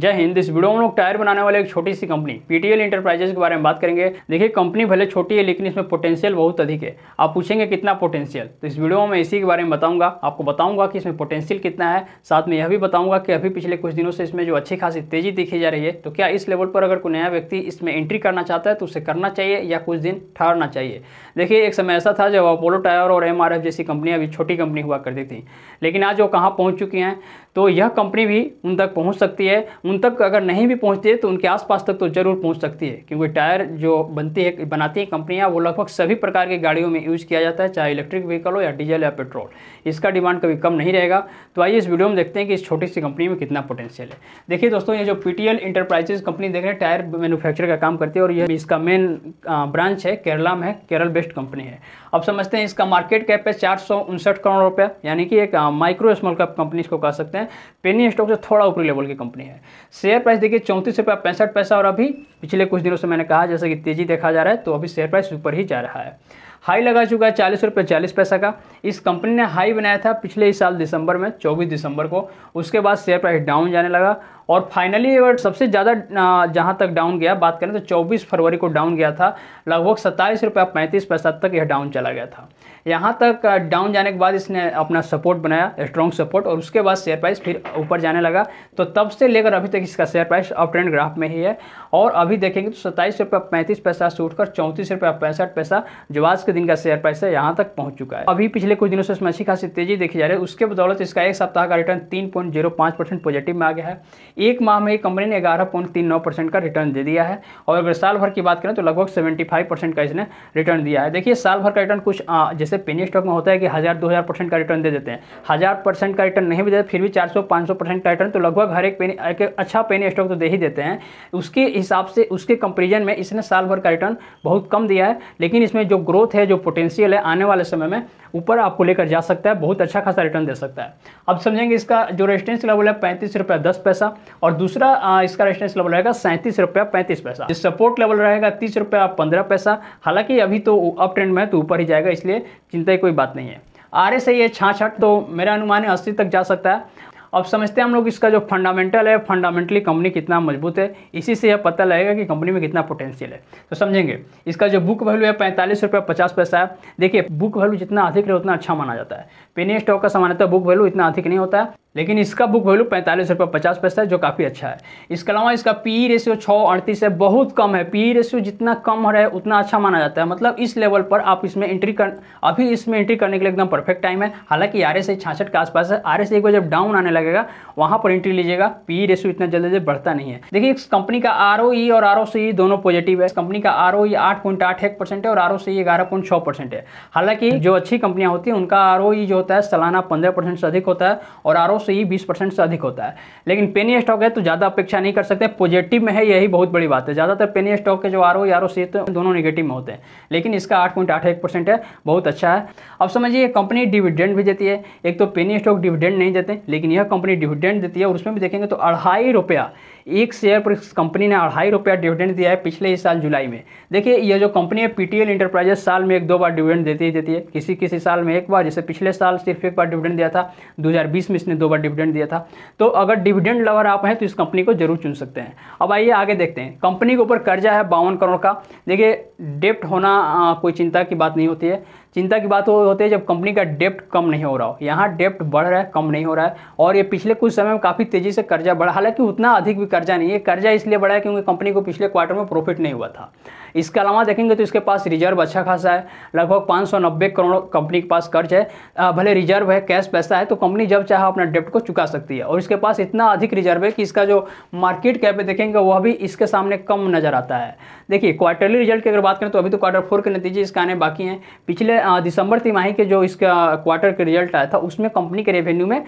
जय हिंद इस वीडियो में लोग टायर बनाने वाले एक छोटी सी कंपनी पीटीएल इंटरप्राइजेस के बारे में बात करेंगे देखिए कंपनी भले छोटी है लेकिन इसमें पोटेंशियल बहुत अधिक है आप पूछेंगे कितना पोटेंशियल तो इस वीडियो में इसी के बारे में बताऊंगा आपको बताऊंगा कि इसमें पोटेंशियल कितना है साथ में यह भी बताऊंगा कि अभी पिछले कुछ दिनों से इसमें जो अच्छी खासी तेजी देखी जा रही है तो क्या इस लेवल पर अगर कोई नया व्यक्ति इसमें एंट्री करना चाहता है तो उसे करना चाहिए या कुछ दिन ठहरना चाहिए देखिए एक समय ऐसा था जब अपोलो टायर और एम जैसी कंपनियाँ अभी छोटी कंपनी हुआ करती थी लेकिन आज वो कहाँ पहुँच चुकी हैं तो यह कंपनी भी उन तक पहुँच सकती है उन तक अगर नहीं भी पहुंचती है तो उनके आसपास तक तो ज़रूर पहुंच सकती है क्योंकि टायर जो बनती है बनाती है कंपनियां वो लगभग सभी प्रकार की गाड़ियों में यूज़ किया जाता है चाहे इलेक्ट्रिक व्हीकल हो या डीजल या पेट्रोल इसका डिमांड कभी कम नहीं रहेगा तो आइए इस वीडियो में देखते हैं कि इस छोटी सी कंपनी में कितना पोटेंशियल है देखिए दोस्तों ये जो पी टी इंटरप्राइजेज कंपनी देख रहे हैं टायर मैनुफैक्चर का काम करती है और यह इसका मेन ब्रांच है केरला में है केरल बेस्ड कंपनी है अब समझते हैं इसका मार्केट कैप है चार करोड़ रुपया यानी कि एक माइक्रो स्मॉल कैप कंपनी इसको कह सकते हैं पेनी स्टॉक से थोड़ा ऊपरी लेवल की कंपनी है शेयर प्राइस देखिए चौंतीस रुपये पैंसठ पैसा और अभी पिछले कुछ दिनों से मैंने कहा जैसे कि तेज़ी देखा जा रहा है तो अभी शेयर प्राइस ऊपर ही जा रहा है हाई लगा चुका है चालीस रुपये चालीस पैसा का इस कंपनी ने हाई बनाया था पिछले ही साल दिसंबर में चौबीस दिसंबर को उसके बाद शेयर प्राइस डाउन जाने लगा और फाइनली अगर सबसे ज़्यादा जहाँ तक डाउन गया बात करें तो चौबीस फरवरी को डाउन गया था लगभग सत्ताईस रुपया पैंतीस पैसा तक यह डाउन चला गया था यहाँ तक डाउन जाने के बाद इसने अपना सपोर्ट बनाया स्ट्रॉन्ग सपोर्ट और उसके बाद शेयर प्राइस फिर ऊपर जाने लगा तो तब से लेकर अभी तक इसका share price up trend graph में ही है और अभी देखेंगे तो सत्ताईस रुपया पैंतीस पैसा से उठकर चौंतीस रुपया पैंसठ पैसा जो आज के दिन का शेयर प्राइस है यहाँ तक पहुँच चुका है अभी पिछले कुछ दिनों से इसमें अच्छी खासी तेजी देखी जा रही है उसके बदौलत इसका एक सप्ताह का रिटर्न तीन पॉइंट जीरो परसेंट पॉजिटिव में आ गया है एक माह में कंपनी ने ग्यारह पॉइंट तीन नौ परसेंट का रिटर्न दे दिया है और अगर साल भर की बात करें तो लगभग सेवेंटी फाइव परसेंट का इसने रिटर्न दिया है देखिए साल भर का रिटर्न कुछ आ, जैसे पेनी स्टॉक में होता है कि हज़ार दो हज़ार परसेंट का रिटर्न दे देते हैं हज़ार परसेंट का रिटर्न नहीं भी देते फिर भी चार सौ पाँच सौ परसेंट का रिटर्न तो लगभग हर एक पेनी एक अच्छा पेनी स्टॉक तो दे ही देते हैं उसके हिसाब से उसके कंपेरिजन में इसने साल भर का रिटर्न बहुत कम दिया है लेकिन इसमें जो ग्रोथ है जो पोटेंशियल है आने वाले समय में ऊपर आपको लेकर जा सकता है बहुत अच्छा खासा रिटर्न दे सकता है अब समझेंगे इसका जो रेजिस्टेंस लेवल है पैंतीस रुपये दस पैसा और दूसरा इसका रेस्टेंस लेवल रहेगा सैंतीस रुपया पैंतीस पैसा सपोर्ट लेवल रहेगा तीस रुपया पंद्रह पैसा हालांकि अभी तो अप ट्रेंड में है तो ऊपर ही जाएगा इसलिए चिंता की कोई बात नहीं है आर एस आई है छाछठ तो मेरा अनुमान है अस्सी तक जा सकता है अब समझते हैं हम लोग इसका जो फंडामेंटल है फंडामेंटली कंपनी कितना मजबूत है इसी से यह पता लगेगा कि कंपनी में कितना पोटेंशियल है तो समझेंगे इसका जो बुक वैल्यू है पैंतालीस रुपया पचास पैसा है देखिए बुक वैल्यू जितना अधिक रहे उतना अच्छा माना जाता है पेनी स्टॉक का सामान्यतः बुक वैल्यू इतना अधिक नहीं होता है लेकिन इसका बुक वैल्यू पैंतालीस रुपये पचास पैसा है जो काफ़ी अच्छा है इसके अलावा इसका पी रेशियो छः अड़तीस है बहुत कम है पी रेशियो e जितना कम हो रहा है उतना अच्छा माना जाता है मतलब इस लेवल पर आप इसमें एंट्री कर अभी इसमें एंट्री करने के लिए एकदम परफेक्ट टाइम है हालांकि आर एस के आसपास है आर एस एक बार जब डाउन आने लगेगा वहाँ पर एंट्री लीजिएगा पी रेशियो e इतना जल्दी जल्दी बढ़ता नहीं है देखिए इस कंपनी का आर e और आर दोनों पॉजिटिव है कंपनी का आर ओ आठ पॉइंट आठ एक परसेंट है और आर ओ सी ग्यारह पॉइंट छः परसेंट है हालांकि जो अच्छी कंपनियाँ होती हैं उनका आर जो होता है सालाना पंद्रह परसेंट से अधिक होता है और आर ओ सी बीस परसेंट से अधिक होता है लेकिन पेनी स्टॉक है तो ज़्यादा अपेक्षा नहीं कर सकते पॉजिटिव में है यही बहुत बड़ी बात है ज़्यादातर पेनी स्टॉक के जो आर ओ या आर ओ सी तो दोनों निगेटिव में होते हैं लेकिन इसका आठ पॉइंट आठ एक परसेंट है बहुत अच्छा है अब समझिए कंपनी डिविडेंड भी देती है एक तो पेनी स्टॉक डिविडेंड नहीं देते लेकिन यह कंपनी डिविडेंड देती है और उसमें भी देखेंगे तो अढ़ाई रुपया एक शेयर पर इस कंपनी ने अढ़ाई रुपया डिविडेंड दिया है पिछले ही साल जुलाई में देखिए ये जो कंपनी है पीटीएल इंटरप्राइजेस साल में एक दो बार डिविडेंड देती ही देती है किसी किसी साल में एक बार जैसे पिछले साल सिर्फ एक बार डिविडेंड दिया था दो में इसने दो बार डिविडेंड दिया था तो अगर डिविडेंड लवर आप हैं तो इस कंपनी को जरूर चुन सकते हैं अब आइए आगे देखते हैं कंपनी के ऊपर कर्जा है बावन करोड़ का देखिए डेप्ट होना कोई चिंता की बात नहीं होती है चिंता की बात हो होती है जब कंपनी का डेप्ट कम नहीं हो रहा हो यहाँ डेप्ट बढ़ रहा है कम नहीं हो रहा है और ये पिछले कुछ समय में काफ़ी तेज़ी से कर्जा बढ़ा हालांकि उतना अधिक भी कर्जा नहीं है कर्जा इसलिए बढ़ा है क्योंकि कंपनी को पिछले क्वार्टर में प्रॉफिट नहीं हुआ था इसके अलावा देखेंगे तो इसके पास रिजर्व अच्छा खासा है लगभग 590 करोड़ कंपनी के पास कर्ज है भले रिजर्व है कैश पैसा है तो कंपनी जब चाहे अपना डेप्ट को चुका सकती है और इसके पास इतना अधिक रिजर्व है कि इसका जो मार्केट कैप है देखेंगे वह भी इसके सामने कम नज़र आता है देखिए क्वार्टरली रिजल्ट की अगर बात करें तो अभी तो क्वार्टर फोर के नतीजे इसके आने बाकी हैं पिछले दिसंबर तिमाही के जो इसका क्वार्टर के रिजल्ट आया था उसमें कंपनी के रेवेन्यू में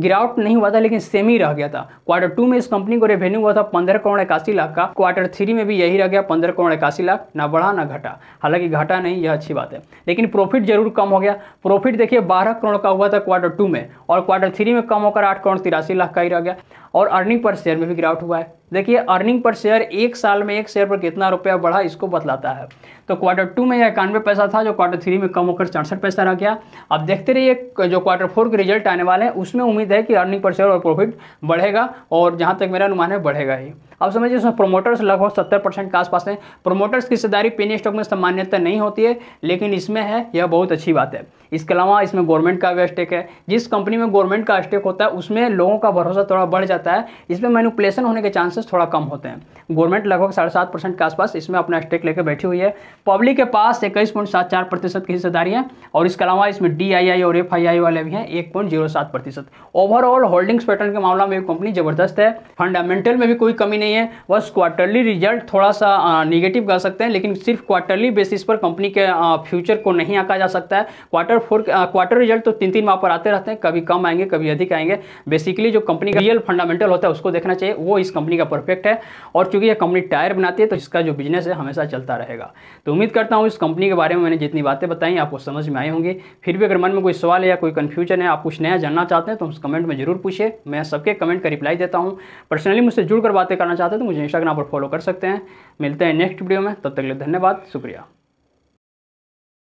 गिरावट नहीं हुआ था लेकिन सेम ही रह गया था क्वार्टर टू में इस कंपनी को रेवेन्यू हुआ था पंद्रह करोड़ इक्यासी लाख का क्वार्टर थ्री में भी यही रह गया पंद्रह करोड़ इक्यासी लाख ना बढ़ा ना घटा हालांकि घटा नहीं यह अच्छी बात है लेकिन प्रॉफिट जरूर कम हो गया प्रॉफिट देखिए बारह करोड़ का हुआ था क्वार्टर टू में और क्वार्टर थ्री में कम होकर आठ करोड़ तिरासी लाख का ही रह गया और अर्निंग पर शेयर में भी गिरावट हुआ है देखिए अर्निंग पर शेयर एक साल में एक शेयर पर कितना रुपया बढ़ा इसको बतलाता है तो क्वार्टर टू में यह इक्यानवे पैसा था जो क्वार्टर थ्री में कम होकर चौसठ पैसा रह गया अब देखते रहिए जो क्वार्टर फोर के रिजल्ट आने वाले हैं उसमें उम्मीद है कि अर्निंग पर शेयर और प्रॉफिट बढ़ेगा और जहाँ तक मेरा अनुमान है बढ़ेगा ही अब समझिए उसमें प्रोमोटर्स लगभग सत्तर परसेंट के आसपास हैं प्रोमोटर्स की हिस्सेदारी पेनी स्टॉक में सामान्यता नहीं होती है लेकिन इसमें है यह बहुत अच्छी बात है इसके अलावा इसमें गवर्नमेंट का भी स्टेक है जिस कंपनी में गवर्नमेंट का स्टेक होता है उसमें लोगों का भरोसा थोड़ा बढ़ जाता है इसमें मैनुपुलेशन होने के चांसेस चांसेस थोड़ा कम होते हैं गवर्नमेंट लगभग साढ़े सात परसेंट के आसपास इसमें अपना स्टेक लेकर बैठी हुई है पब्लिक के पास इक्कीस पॉइंट सात चार प्रतिशत की हिस्सेदारी है और इसके अलावा इसमें डी और एफ वाले भी हैं एक पॉइंट जीरो सात प्रतिशत ओवरऑल होल्डिंग्स पैटर्न के मामला में कंपनी जबरदस्त है फंडामेंटल में भी कोई कमी नहीं है बस क्वार्टरली रिजल्ट थोड़ा सा निगेटिव कर सकते हैं लेकिन सिर्फ क्वार्टरली बेसिस पर कंपनी के फ्यूचर को नहीं आका जा सकता है क्वार्टर फोर क्वार्टर रिजल्ट तो तीन तीन माह पर आते रहते हैं कभी कम आएंगे कभी अधिक आएंगे बेसिकली जो कंपनी का रियल फंडामेंटल होता है उसको देखना चाहिए वो इस कंपनी का परफेक्ट है और चूंकि यह कंपनी टायर बनाती है तो इसका जो बिजनेस है हमेशा चलता रहेगा तो उम्मीद करता हूँ इस कंपनी के बारे में मैंने जितनी बातें बताई आपको समझ में आई होंगी फिर भी अगर मन में कोई सवाल या कोई कन्फ्यूजन है आप कुछ नया जानना चाहते हैं तो उस कमेंट में जरूर पूछे मैं सबके कमेंट का रिप्लाई देता हूँ पर्सनली मुझसे जुड़कर बातें करना चाहते हैं तो मुझे इंस्टाग्राम पर फॉलो कर सकते हैं मिलते हैं नेक्स्ट वीडियो में तब तक के लिए धन्यवाद शुक्रिया